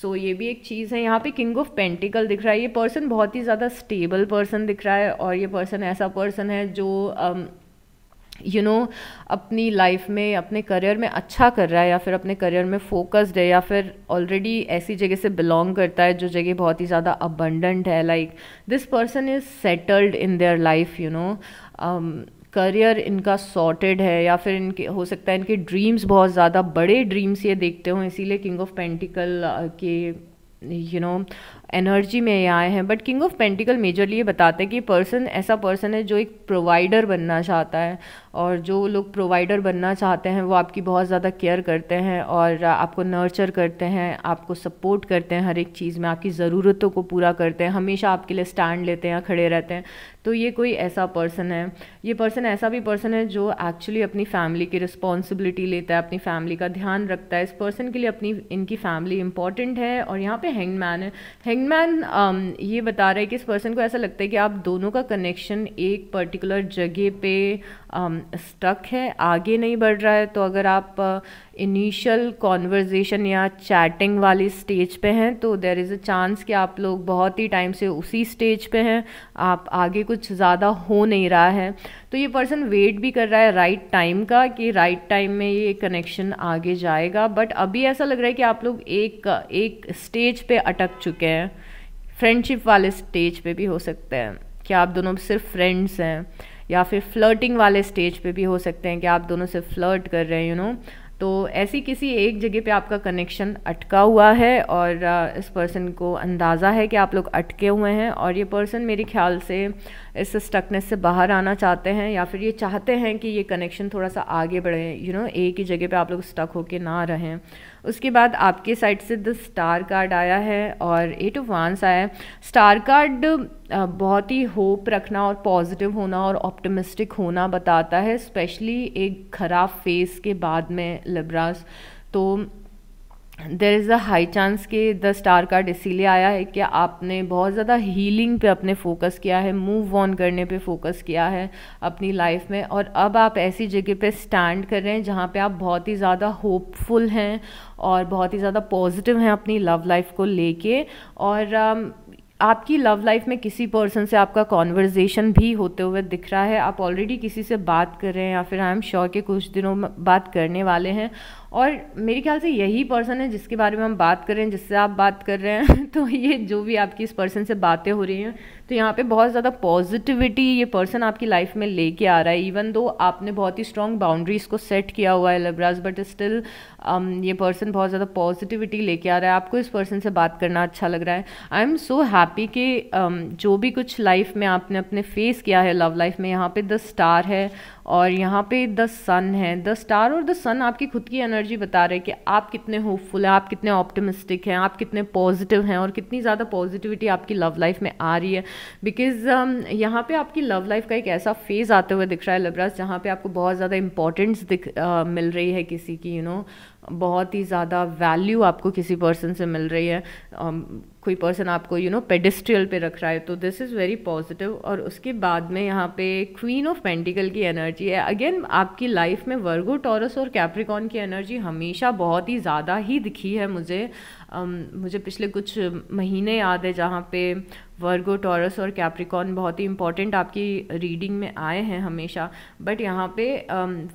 सो so, ये भी एक चीज़ है यहाँ पे किंग ऑफ पेंटिकल दिख रहा है ये पर्सन बहुत ही ज़्यादा स्टेबल पर्सन दिख रहा है और ये पर्सन ऐसा पर्सन है जो um, you you know know, अपनी लाइफ में अपने करियर में अच्छा कर रहा है या फिर अपने करियर में फोकस्ड है या फिर ऑलरेडी ऐसी जगह से बिलोंग करता है जो जगह बहुत ही ज़्यादा अबंडेंट है like this person is settled in their life you know career इनका सॉर्टेड है या फिर इनके हो सकता है इनके ड्रीम्स बहुत ज़्यादा बड़े ड्रीम्स ये देखते हों इसीलिए किंग ऑफ पेंटिकल के यू नो एनर्जी में ये आए हैं but king of pentacle majorly ये बताते हैं कि पर्सन ऐसा पर्सन है जो एक प्रोवाइडर बनना चाहता है और जो लोग प्रोवाइडर बनना चाहते हैं वो आपकी बहुत ज़्यादा केयर करते हैं और आपको नर्चर करते हैं आपको सपोर्ट करते हैं हर एक चीज़ में आपकी ज़रूरतों को पूरा करते हैं हमेशा आपके लिए स्टैंड लेते हैं खड़े रहते हैं तो ये कोई ऐसा पर्सन है ये पर्सन ऐसा भी पर्सन है जो एक्चुअली अपनी फैमिली की रिस्पॉन्सिबिलिटी लेता है अपनी फैमिली का ध्यान रखता है इस पर्सन के लिए अपनी इनकी फैमिली इंपॉर्टेंट है और यहाँ पे हैंगमैन है हैंगमैन ये बता रहे हैं कि इस पर्सन को ऐसा लगता है कि आप दोनों का कनेक्शन एक पर्टिकुलर जगह पे स्टक um, है आगे नहीं बढ़ रहा है तो अगर आप इनिशियल uh, कॉन्वर्जेसन या चैटिंग वाली स्टेज पे हैं तो देर इज़ अ चांस कि आप लोग बहुत ही टाइम से उसी स्टेज पे हैं आप आगे कुछ ज़्यादा हो नहीं रहा है तो ये पर्सन वेट भी कर रहा है राइट right टाइम का कि राइट right टाइम में ये कनेक्शन आगे जाएगा बट अभी ऐसा लग रहा है कि आप लोग एक uh, एक स्टेज पे अटक चुके हैं फ्रेंडशिप वाले स्टेज पे भी हो सकते हैं कि आप दोनों सिर्फ फ्रेंड्स हैं या फिर फ्लर्टिंग वाले स्टेज पे भी हो सकते हैं कि आप दोनों से फ्लर्ट कर रहे हैं यू you नो know? तो ऐसी किसी एक जगह पे आपका कनेक्शन अटका हुआ है और uh, इस पर्सन को अंदाज़ा है कि आप लोग अटके हुए हैं और ये पर्सन मेरे ख्याल से इस स्टकनेस से बाहर आना चाहते हैं या फिर ये चाहते हैं कि ये कनेक्शन थोड़ा सा आगे बढ़े यू नो एक ही जगह पे आप लोग स्टक होके ना रहें उसके बाद आपके साइड से द स्टार कार्ड आया है और एट ऑफ वांस आया है स्टार कार्ड बहुत ही होप रखना और पॉजिटिव होना और ऑप्टिमिस्टिक होना बताता है स्पेशली एक ख़राब फेस के बाद में लिब्रास तो there is a high chance कि द स्टार कार्ड इसीलिए आया है कि आपने बहुत ज़्यादा हीलिंग पे अपने फोकस किया है मूव ऑन करने पे फोकस किया है अपनी लाइफ में और अब आप ऐसी जगह पे स्टैंड कर रहे हैं जहाँ पे आप बहुत ही ज़्यादा होपफुल हैं और बहुत ही ज़्यादा पॉजिटिव हैं अपनी लव लाइफ को लेके और um, आपकी लव लाइफ में किसी पर्सन से आपका कॉन्वर्जेसन भी होते हुए दिख रहा है आप ऑलरेडी किसी से बात कर रहे हैं या फिर आई एम श्योर के कुछ दिनों में बात करने वाले हैं और मेरे ख्याल से यही पर्सन है जिसके बारे में हम बात कर रहे हैं जिससे आप बात कर रहे हैं तो ये जो भी आपकी इस पर्सन से बातें हो रही हैं तो यहाँ पे बहुत ज़्यादा पॉजिटिविटी ये पर्सन आपकी लाइफ में लेके आ रहा है इवन दो आपने बहुत ही स्ट्रॉन्ग बाउंड्रीज़ को सेट किया हुआ है लबराज बट स्टिल ये पर्सन बहुत ज़्यादा पॉजिटिविटी लेके आ रहा है आपको इस पर्सन से बात करना अच्छा लग रहा है आई एम सो हैप्पी कि um, जो भी कुछ लाइफ में आपने अपने फेस किया है लव लाइफ में यहाँ पे द स्टार है और यहाँ पे द सन है द स्टार और द सन आपकी खुद की एनर्जी बता रहे हैं कि आप कितने होपफुल हैं आप कितने ऑप्टिमिस्टिक हैं आप कितने पॉजिटिव हैं और कितनी ज़्यादा पॉजिटिविटी आपकी लव लाइफ में आ रही है बिकॉज um, यहाँ पे आपकी लव लाइफ का एक ऐसा फेज़ आते हुए दिख रहा है लबराज जहाँ पे आपको बहुत ज़्यादा इंपॉर्टेंस दिख uh, मिल रही है किसी की यू you नो know, बहुत ही ज़्यादा वैल्यू आपको किसी पर्सन से मिल रही है um, कोई पर्सन आपको यू नो पेडिस्ट्रियल पे रख रहा है तो दिस इज़ वेरी पॉजिटिव और उसके बाद में यहाँ पे क्वीन ऑफ पेंटिकल की एनर्जी है अगेन आपकी लाइफ में वर्गो टॉरस और कैप्रिकॉन की एनर्जी हमेशा बहुत ही ज़्यादा ही दिखी है मुझे मुझे पिछले कुछ महीने याद है जहाँ पे वर्गो टॉरस और कैप्रिकॉन बहुत ही इंपॉर्टेंट आपकी रीडिंग में आए हैं हमेशा बट यहाँ पे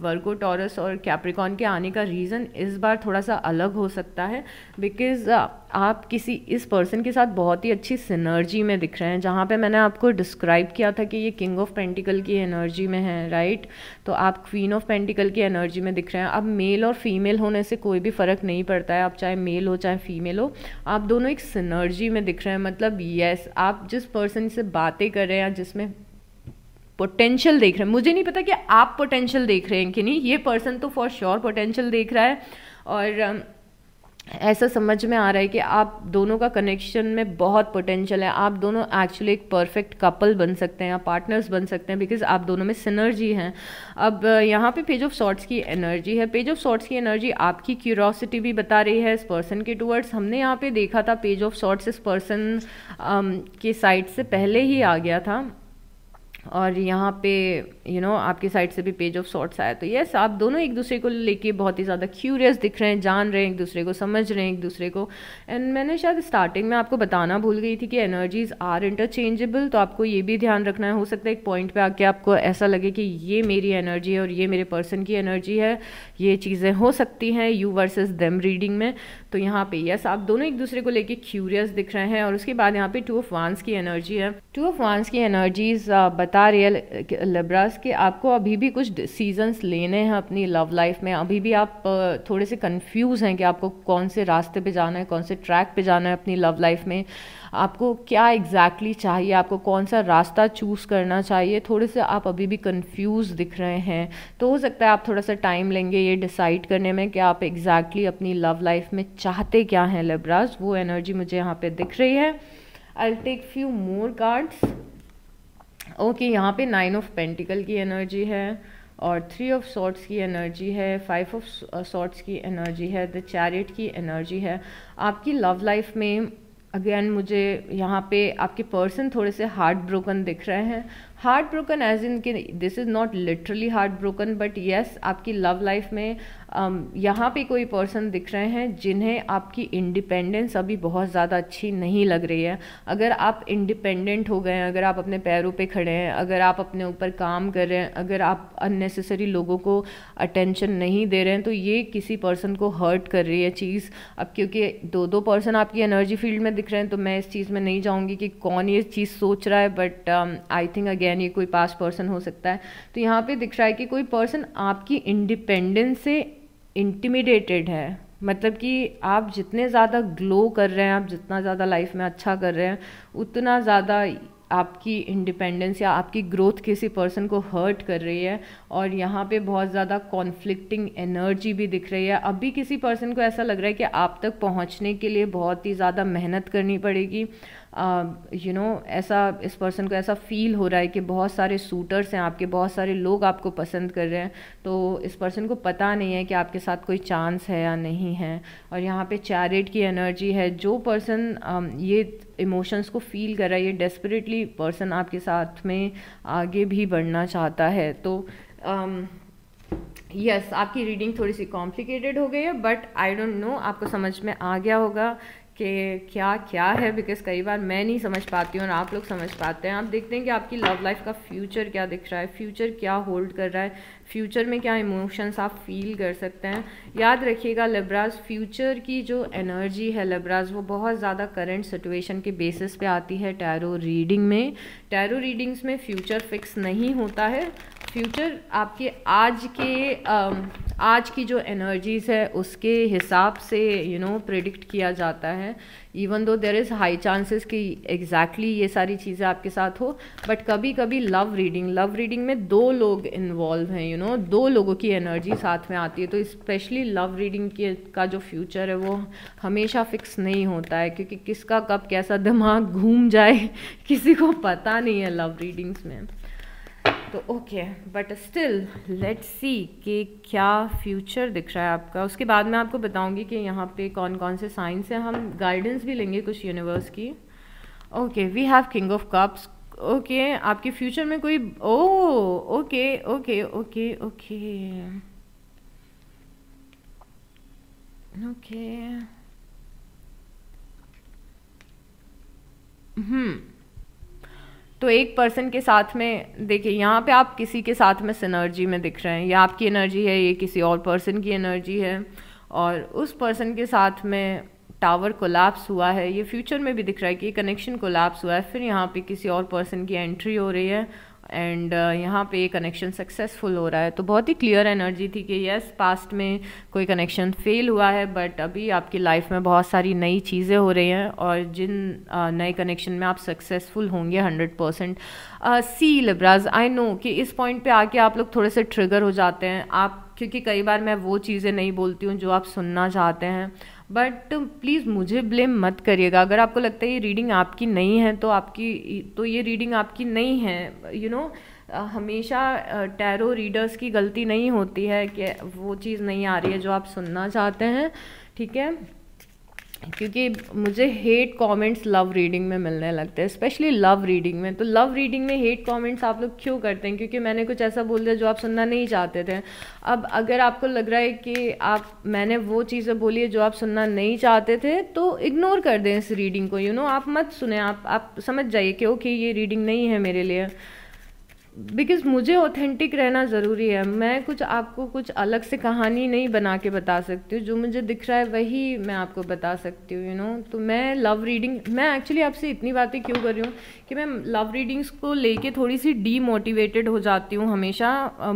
वर्गो टॉरस और कैप्रिकॉन के आने का रीज़न इस बार थोड़ा सा अलग हो सकता है बिकॉज़ आप किसी इस पर्सन के साथ बहुत ही अच्छी सिनर्जी में दिख रहे हैं जहाँ पे मैंने आपको डिस्क्राइब किया था कि ये किंग ऑफ पेंटिकल की एनर्जी में है राइट तो आप क्वीन ऑफ पेंटिकल की एनर्जी में दिख रहे हैं अब मेल और फीमेल होने से कोई भी फ़र्क नहीं पड़ता है आप चाहे मेल हो चाहे फीमेल हो आप दोनों एक सिनर्जी में दिख रहे हैं मतलब येस आप जिस पर्सन से बातें कर रहे हैं या जिसमें पोटेंशियल देख रहे हैं मुझे नहीं पता कि आप पोटेंशियल देख रहे हैं कि नहीं ये पर्सन तो फॉर श्योर पोटेंशियल देख रहा है और um, ऐसा समझ में आ रहा है कि आप दोनों का कनेक्शन में बहुत पोटेंशियल है आप दोनों एक्चुअली एक परफेक्ट कपल बन सकते हैं या पार्टनर्स बन सकते हैं बिकॉज आप दोनों में सिनर्जी हैं अब यहाँ पे पेज ऑफ शॉर्ट्स की एनर्जी है पेज ऑफ शॉर्ट्स की एनर्जी आपकी क्यूरोसिटी भी बता रही है इस पर्सन के टूवर्ड्स हमने यहाँ पे देखा था पेज ऑफ शॉर्ट्स इस पर्सन के साइड से पहले ही आ गया था और यहाँ पे यू you नो know, आपकी साइड से भी पेज ऑफ सॉर्ट्स आया तो यस आप दोनों एक दूसरे को लेके बहुत ही ज़्यादा क्यूरियस दिख रहे हैं जान रहे हैं एक दूसरे को समझ रहे हैं एक दूसरे को एंड मैंने शायद स्टार्टिंग में आपको बताना भूल गई थी कि एनर्जीज आर इंटरचेंजेबल तो आपको ये भी ध्यान रखना है हो सकता है एक पॉइंट पर आके आपको ऐसा लगे कि ये मेरी एनर्जी है और ये मेरे पर्सन की एनर्जी है ये चीज़ें हो सकती हैं यू वर्सेस देम रीडिंग में तो यहाँ पे यस आप दोनों एक दूसरे को लेके क्यूरियस दिख रहे हैं और उसके बाद यहाँ पे टू ऑफ वांस की एनर्जी है टू ऑफ वांस की एनर्जीज uh, बता रही है लिब्रास uh, के आपको अभी भी कुछ डिसीजंस लेने हैं अपनी लव लाइफ में अभी भी आप uh, थोड़े से कंफ्यूज हैं कि आपको कौन से रास्ते पे जाना है कौन से ट्रैक पे जाना है अपनी लव लाइफ में आपको क्या एग्जैक्टली exactly चाहिए आपको कौन सा रास्ता चूज़ करना चाहिए थोड़े से आप अभी भी कंफ्यूज दिख रहे हैं तो हो सकता है आप थोड़ा सा टाइम लेंगे ये डिसाइड करने में कि आप एग्जैक्टली exactly अपनी लव लाइफ में चाहते क्या हैं लिब्राज वो एनर्जी मुझे यहाँ पे दिख रही है I take few more cards okay यहाँ पे नाइन ऑफ पेंटिकल की एनर्जी है और थ्री ऑफ सॉर्ट्स की एनर्जी है फाइव ऑफ सॉर्ट्स की एनर्जी है द चैरिट की एनर्जी है आपकी लव लाइफ में अगेन मुझे यहाँ पे आपके पर्सन थोड़े से हार्ट ब्रोकन दिख रहे हैं हार्ट ब्रोकन एज इन कि this is not literally heart broken but yes आपकी लव लाइफ में um, यहाँ पे कोई पर्सन दिख रहे हैं जिन्हें आपकी इंडिपेंडेंस अभी बहुत ज़्यादा अच्छी नहीं लग रही है अगर आप इंडिपेंडेंट हो गए हैं अगर आप अपने पैरों पे खड़े हैं अगर आप अपने ऊपर काम कर रहे हैं अगर आप अननेसेसरी लोगों को अटेंशन नहीं दे रहे हैं तो ये किसी पर्सन को हर्ट कर रही है चीज़ अब क्योंकि दो दो पर्सन आपकी एनर्जी फील्ड में दिख रहे हैं तो मैं इस चीज़ में नहीं जाऊँगी कि कौन ये चीज़ सोच रहा है but I think again again ये कोई पास पर्सन हो सकता है तो यहाँ पे दिख रहा है कि कोई पर्सन आपकी इंडिपेंडेंस से इंटिमिडेटेड है मतलब कि आप जितने ज़्यादा ग्लो कर रहे हैं आप जितना ज़्यादा लाइफ में अच्छा कर रहे हैं उतना ज़्यादा आपकी इंडिपेंडेंस या आपकी ग्रोथ किसी पर्सन को हर्ट कर रही है और यहाँ पे बहुत ज़्यादा कॉन्फ्लिक्टिंग एनर्जी भी दिख रही है अभी किसी पर्सन को ऐसा लग रहा है कि आप तक पहुँचने के लिए बहुत ही ज़्यादा मेहनत करनी पड़ेगी यू um, नो ऐसा इस पर्सन को ऐसा फील हो रहा है कि बहुत सारे सूटर्स हैं आपके बहुत सारे लोग आपको पसंद कर रहे हैं तो इस पर्सन को पता नहीं है कि आपके साथ कोई चांस है या नहीं है और यहाँ पे चैरिट की एनर्जी है जो पर्सन um, ये इमोशंस को फील कर रहा है ये डेस्परेटली पर्सन आपके साथ में आगे भी बढ़ना चाहता है तो um, यस yes, आपकी रीडिंग थोड़ी सी कॉम्प्लिकेटेड हो गई है बट आई डोंट नो आपको समझ में आ गया होगा कि क्या क्या है बिकॉज़ कई बार मैं नहीं समझ पाती हूँ और आप लोग समझ पाते हैं आप देखते हैं कि आपकी लव लाइफ का फ्यूचर क्या दिख रहा है फ्यूचर क्या होल्ड कर रहा है फ्यूचर में क्या इमोशंस आप फील कर सकते हैं याद रखिएगा लिब्राज फ्यूचर की जो एनर्जी है लिब्राज वो बहुत ज़्यादा करंट सिचुएशन के बेसिस पे आती है टैरो रीडिंग में टैरो रीडिंग्स में फ्यूचर फिक्स नहीं होता है फ्यूचर आपके आज के आज की जो एनर्जीज है उसके हिसाब से यू नो प्रिडिक्ट किया जाता है even though there is high chances कि एग्जैक्टली ये सारी चीज़ें आपके साथ हो बट कभी कभी लव रीडिंग लव रीडिंग में दो लोग इन्वॉल्व हैं यू नो दो लोगों की एनर्जी साथ में आती है तो स्पेशली लव रीडिंग के का जो फ्यूचर है वो हमेशा फिक्स नहीं होता है क्योंकि किसका कब कैसा दिमाग घूम जाए किसी को पता नहीं है लव रीडिंग्स में तो okay but still let see कि क्या फ्यूचर दिख रहा है आपका उसके बाद मैं आपको बताऊंगी कि यहाँ पे कौन कौन से साइंस हैं हम गाइडेंस भी लेंगे कुछ यूनिवर्स की okay we have king of cups okay आपके फ्यूचर में कोई oh okay okay okay okay okay hmm तो एक पर्सन के साथ में देखिए यहाँ पे आप किसी के साथ में सिनर्जी में दिख रहे हैं ये आपकी एनर्जी है ये किसी और पर्सन की एनर्जी है और उस पर्सन के साथ में टावर कोलैप्स हुआ है ये फ्यूचर में भी दिख रहा है कि ये कनेक्शन कोलैप्स हुआ है फिर यहाँ पे किसी और पर्सन की एंट्री हो रही है एंड uh, यहाँ पे कनेक्शन सक्सेसफुल हो रहा है तो बहुत ही क्लियर एनर्जी थी कि यस पास्ट में कोई कनेक्शन फेल हुआ है बट अभी आपकी लाइफ में बहुत सारी नई चीज़ें हो रही हैं और जिन uh, नए कनेक्शन में आप सक्सेसफुल होंगे hundred percent see Libras I know कि इस पॉइंट पे आके आप लोग थोड़े से ट्रिगर हो जाते हैं आप क्योंकि कई बार मैं वो चीज़ें नहीं बोलती हूँ जो आप सुनना चाहते हैं बट प्लीज़ मुझे ब्लेम मत करिएगा अगर आपको लगता है ये रीडिंग आपकी नहीं है तो आपकी तो ये रीडिंग आपकी नहीं है यू you नो know, हमेशा टैरो रीडर्स की गलती नहीं होती है कि वो चीज़ नहीं आ रही है जो आप सुनना चाहते हैं ठीक है क्योंकि मुझे हेट कमेंट्स लव रीडिंग में मिलने लगते हैं स्पेशली लव रीडिंग में तो लव रीडिंग में हेट कमेंट्स आप लोग क्यों करते हैं क्योंकि मैंने कुछ ऐसा बोल दिया जो आप सुनना नहीं चाहते थे अब अगर आपको लग रहा है कि आप मैंने वो चीज़ें बोली है जो आप सुनना नहीं चाहते थे तो इग्नोर कर दें इस रीडिंग को यू you नो know, आप मत सुने आप आप समझ जाइए कि ओके ये रीडिंग नहीं है मेरे लिए बिकॉज मुझे ऑथेंटिक रहना ज़रूरी है मैं कुछ आपको कुछ अलग से कहानी नहीं बना के बता सकती हूँ जो मुझे दिख रहा है वही मैं आपको बता सकती हूँ यू नो तो मैं लव रीडिंग मैं एक्चुअली आपसे इतनी बातें क्यों कर रही हूँ कि मैं लव रीडिंग्स को लेके थोड़ी सी डीमोटिवेटेड हो जाती हूँ हमेशा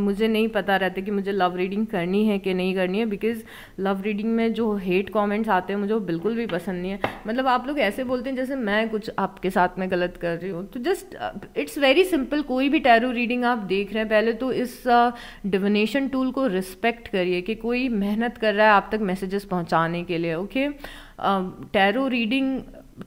मुझे नहीं पता रहता कि मुझे लव रीडिंग करनी है कि नहीं करनी है बिकॉज लव रीडिंग में जो हेट कॉमेंट्स आते हैं मुझे वो बिल्कुल भी पसंद नहीं है मतलब आप लोग ऐसे बोलते हैं जैसे मैं कुछ आपके साथ में गलत कर रही हूँ तो जस्ट इट्स वेरी सिंपल कोई भी टैरू टैरो रीडिंग आप देख रहे हैं पहले तो इस डिविनेशन टूल को रिस्पेक्ट करिए कि कोई मेहनत कर रहा है आप तक मैसेजेस पहुंचाने के लिए okay tarot reading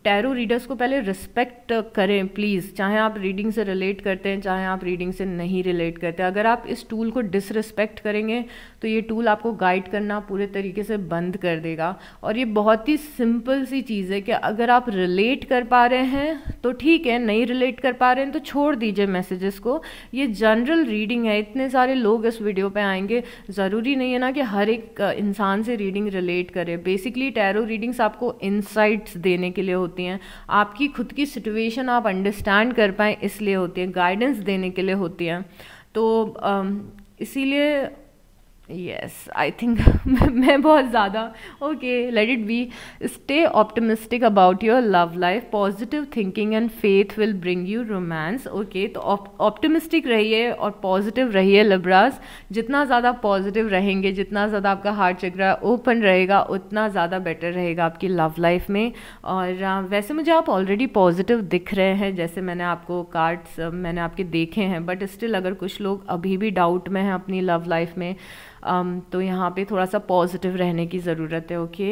tarot readers को पहले रिस्पेक्ट करें प्लीज़ चाहे आप रीडिंग से रिलेट करते हैं चाहे आप रीडिंग से नहीं रिलेट करते अगर आप इस टूल को डिसरिस्पेक्ट करेंगे तो ये टूल आपको गाइड करना पूरे तरीके से बंद कर देगा और ये बहुत ही सिंपल सी चीज़ है कि अगर आप रिलेट कर पा रहे हैं तो ठीक है नहीं रिलेट कर पा रहे हैं तो छोड़ दीजिए मैसेजेस को ये जनरल रीडिंग है इतने सारे लोग इस वीडियो पर आएंगे ज़रूरी नहीं है ना कि हर एक इंसान से रीडिंग रिलेट करे बेसिकली टैरो रीडिंग्स आपको इंसाइट्स देने के लिए लिए होती हैं आपकी खुद की सिचुएशन आप अंडरस्टैंड कर पाएँ इसलिए होती हैं गाइडेंस देने के लिए होती हैं तो इसीलिए यस आई थिंक मैं बहुत ज़्यादा okay let it be stay optimistic about your love life positive thinking and faith will bring you romance okay तो ऑप्टिमिस्टिक रहिए और पॉजिटिव रहिए लबराज जितना ज़्यादा पॉजिटिव रहेंगे जितना ज़्यादा आपका हार्ट चक्र ओपन रहेगा उतना ज़्यादा बेटर रहेगा आपकी लव लाइफ में और uh, वैसे मुझे आप ऑलरेडी पॉजिटिव दिख रहे हैं जैसे मैंने आपको कार्ड्स मैंने आपके देखे हैं बट स्टिल अगर कुछ लोग अभी भी डाउट में हैं अपनी लव लाइफ में Um, तो यहाँ पे थोड़ा सा पॉजिटिव रहने की ज़रूरत है ओके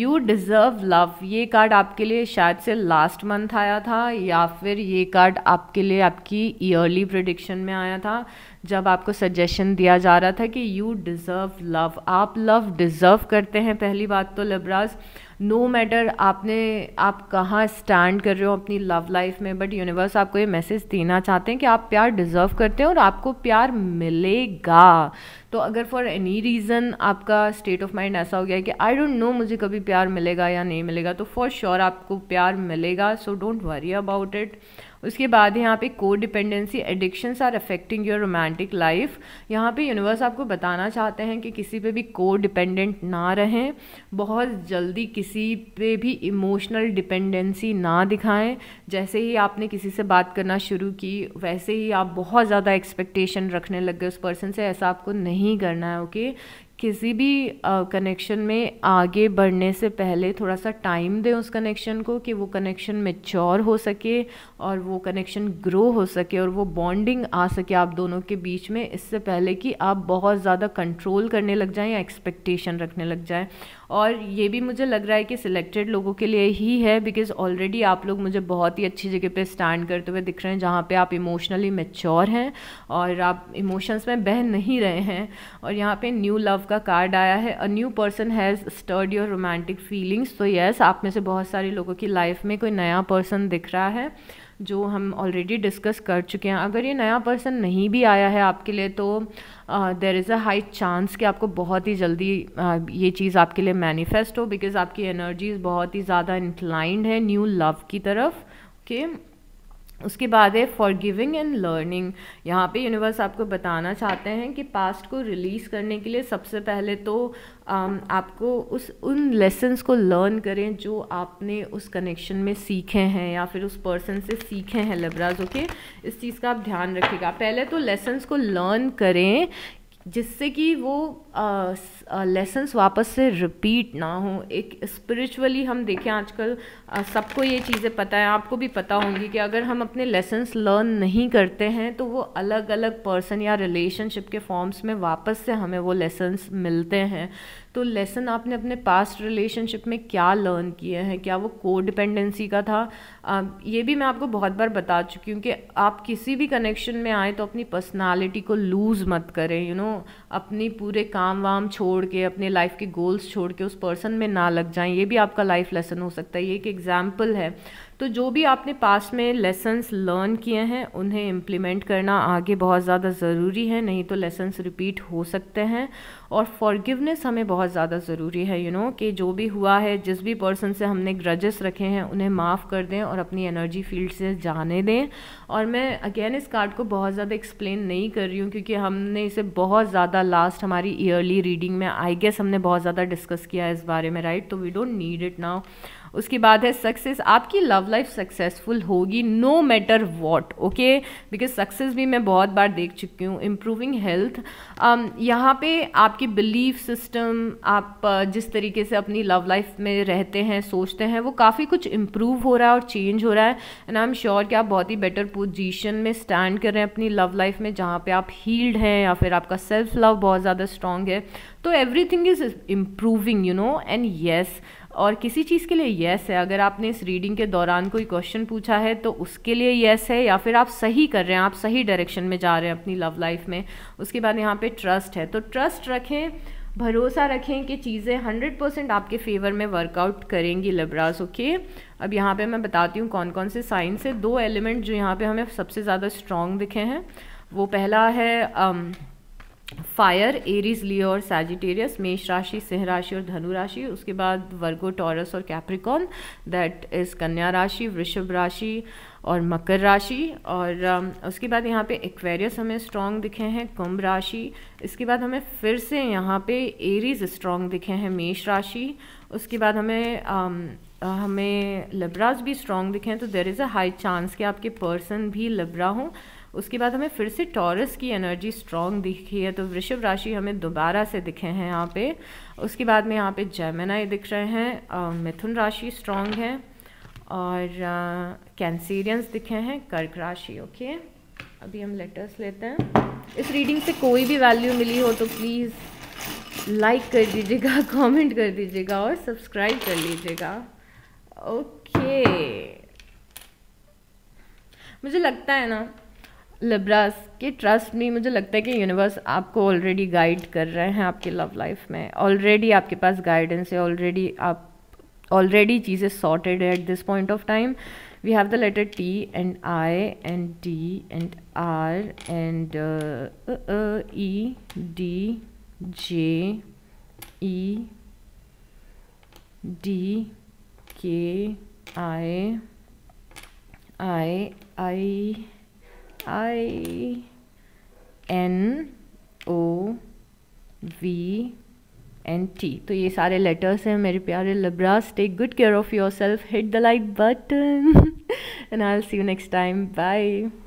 यू डिज़र्व लव ये कार्ड आपके लिए शायद से लास्ट मंथ आया था या फिर ये कार्ड आपके लिए आपकी ईयरली प्रोडिक्शन में आया था जब आपको सजेशन दिया जा रहा था कि यू डिज़र्व लव आप लव डिज़र्व करते हैं पहली बात तो लबराज नो no मैटर आपने आप कहाँ स्टैंड कर रहे हो अपनी लव लाइफ में बट यूनिवर्स आपको ये मैसेज देना चाहते हैं कि आप प्यार डिज़र्व करते हैं और आपको प्यार मिलेगा तो अगर फॉर एनी रीज़न आपका स्टेट ऑफ माइंड ऐसा हो गया कि आई डोंट नो मुझे कभी प्यार मिलेगा या नहीं मिलेगा तो फॉर श्योर sure आपको प्यार मिलेगा so don't worry about it उसके बाद यहाँ पे codependency addictions are affecting your romantic life यहाँ पे यूनिवर्स आपको बताना चाहते हैं कि किसी पे भी को डिपेंडेंट ना रहें बहुत जल्दी किसी पे भी इमोशनल डिपेंडेंसी ना दिखाएं जैसे ही आपने किसी से बात करना शुरू की वैसे ही आप बहुत ज़्यादा एक्सपेक्टेशन रखने लग गए उस पर्सन से ऐसा आपको नहीं करना है ओके किसी भी कनेक्शन में आगे बढ़ने से पहले थोड़ा सा टाइम दें उस कनेक्शन को कि वो कनेक्शन मेच्योर हो सके और वो कनेक्शन ग्रो हो सके और वो बॉन्डिंग आ सके आप दोनों के बीच में इससे पहले कि आप बहुत ज़्यादा कंट्रोल करने लग जाएं या एक्सपेक्टेशन रखने लग जाएं और ये भी मुझे लग रहा है कि सिलेक्टेड लोगों के लिए ही है बिकॉज ऑलरेडी आप लोग मुझे बहुत ही अच्छी जगह पे स्टैंड करते हुए दिख रहे हैं जहाँ पे आप इमोशनली मेच्योर हैं और आप इमोशंस में बह नहीं रहे हैं और यहाँ पे न्यू लव आपका का कार्ड आया है a new person has stirred your romantic feelings तो यस आप में से बहुत सारे लोगों की लाइफ में कोई नया पर्सन दिख रहा है जो हम ऑलरेडी डिस्कस कर चुके हैं अगर ये नया पर्सन नहीं भी आया है आपके लिए तो there is a high chance कि आपको बहुत ही जल्दी uh, ये चीज़ आपके लिए मैनिफेस्ट हो बिकॉज आपकी एनर्जीज़ बहुत ही ज़्यादा इंक्लाइंड है न्यू लव की तरफ के okay? उसके बाद है फॉर गिविंग एंड लर्निंग यहाँ पे यूनिवर्स आपको बताना चाहते हैं कि पास्ट को रिलीज़ करने के लिए सबसे पहले तो आम, um, आपको उस उन लेसन्स को लर्न करें जो आपने उस कनेक्शन में सीखे हैं या फिर उस पर्सन से सीखे हैं लबराज ओके इस चीज़ का आप ध्यान रखिएगा पहले तो लेसन्स को लर्न करें जिससे कि वो लेसन्स वापस से रिपीट ना हो एक स्पिरिचुअली हम देखें आजकल सबको ये चीज़ें पता है आपको भी पता होंगी कि अगर हम अपने लेसन्स लर्न नहीं करते हैं तो वो अलग अलग पर्सन या रिलेशनशिप के फॉर्म्स में वापस से हमें वो लेसन्स मिलते हैं तो लेसन आपने अपने पास्ट रिलेशनशिप में क्या लर्न किए हैं क्या वो को डिपेंडेंसी का था आ, ये भी मैं आपको बहुत बार बता चुकी हूँ कि आप किसी भी कनेक्शन में आए तो अपनी पर्सनालिटी को लूज़ मत करें यू you नो know, अपनी पूरे काम वाम छोड़ के अपने लाइफ के गोल्स छोड़ के उस पर्सन में ना लग जाएं ये भी आपका लाइफ लेसन हो सकता है ये एक एग्ज़ाम्पल है तो जो भी आपने पास्ट में लेसन्स लर्न किए हैं उन्हें इम्प्लीमेंट करना आगे बहुत ज़्यादा ज़रूरी है नहीं तो लेसन्स रिपीट हो सकते हैं और फॉरगिवनेस हमें बहुत ज़्यादा ज़रूरी है यू you नो know, कि जो भी हुआ है जिस भी पर्सन से हमने ग्रजेस रखे हैं उन्हें माफ़ कर दें और अपनी एनर्जी फील्ड से जाने दें और मैं अगेन इस कार्ड को बहुत ज़्यादा एक्सप्लेन नहीं कर रही हूँ क्योंकि हमने इसे बहुत ज़्यादा लास्ट हमारी ईयरली रीडिंग में आई गेस हमने बहुत ज़्यादा डिस्कस किया है इस बारे में राइट तो we don't need it now उसके बाद है सक्सेस आपकी लव लाइफ सक्सेसफुल होगी no matter what okay because success भी मैं बहुत बार देख चुकी हूँ इम्प्रूविंग हेल्थ um, यहाँ पे आपकी बिलीफ सिस्टम आप uh, जिस तरीके से अपनी लव लाइफ में रहते हैं सोचते हैं वो काफ़ी कुछ इम्प्रूव हो रहा है और चेंज हो रहा है एंड आई एम श्योर कि आप बहुत ही बेटर पोजिशन में स्टैंड कर रहे हैं अपनी लव लाइफ में जहाँ पर आप हील्ड हैं या फिर आपका सेल्फ लव बहुत ज़्यादा स्ट्रांग है तो everything is improving you know and yes और किसी चीज़ के लिए येस है अगर आपने इस रीडिंग के दौरान कोई क्वेश्चन पूछा है तो उसके लिए येस है या फिर आप सही कर रहे हैं आप सही डायरेक्शन में जा रहे हैं अपनी लव लाइफ में उसके बाद यहाँ पे ट्रस्ट है तो ट्रस्ट रखें भरोसा रखें कि चीज़ें हंड्रेड परसेंट आपके फेवर में वर्कआउट करेंगी लिब्रास ओके okay? अब यहाँ पे मैं बताती हूँ कौन कौन से साइंस है दो एलिमेंट जो यहाँ पे हमें सबसे ज़्यादा स्ट्रॉन्ग दिखे हैं वो पहला है um, फायर एरीज लियो और सैजिटेरियस मेष राशि सिंह राशि और धनु राशि उसके बाद वर्गो टॉरस और कैप्रिकॉन दैट इज़ कन्या राशि वृषभ राशि और मकर राशि और um, उसके बाद यहाँ पे एक्वेरियस हमें स्ट्रॉन्ग दिखे हैं कुंभ राशि इसके बाद हमें फिर से यहाँ पे एरीज स्ट्रॉन्ग दिखे हैं मेष राशि उसके बाद हमें um, हमें लबराज भी स्ट्रॉन्ग दिखे हैं तो there is a high chance कि आपके पर्सन भी लबरा हों उसके बाद हमें फिर से टॉरस की एनर्जी स्ट्रॉन्ग दिखी है तो वृषभ राशि हमें दोबारा से दिखे हैं यहाँ पे उसके बाद में यहाँ पे जैमिनाई दिख रहे हैं मिथुन राशि स्ट्रॉन्ग है और कैंसीरियंस दिखे हैं कर्क राशि ओके अभी हम लेटर्स लेते हैं इस रीडिंग से कोई भी वैल्यू मिली हो तो प्लीज़ लाइक like कर दीजिएगा कमेंट कर दीजिएगा और सब्सक्राइब कर लीजिएगा ओके okay. मुझे लगता है ना लिब्रास के ट्रस्ट में मुझे लगता है कि यूनिवर्स आपको ऑलरेडी गाइड कर रहे हैं आपके लव लाइफ में ऑलरेडी आपके पास गाइडेंस है ऑलरेडी आप ऑलरेडी चीज़ें सॉर्टेड है at this point of time we have the letter T and I and D and R and E D J E D K I I I I N O V N T तो ये सारे letters हैं मेरे प्यारे Libras take good care of yourself hit the like button and I see you next time bye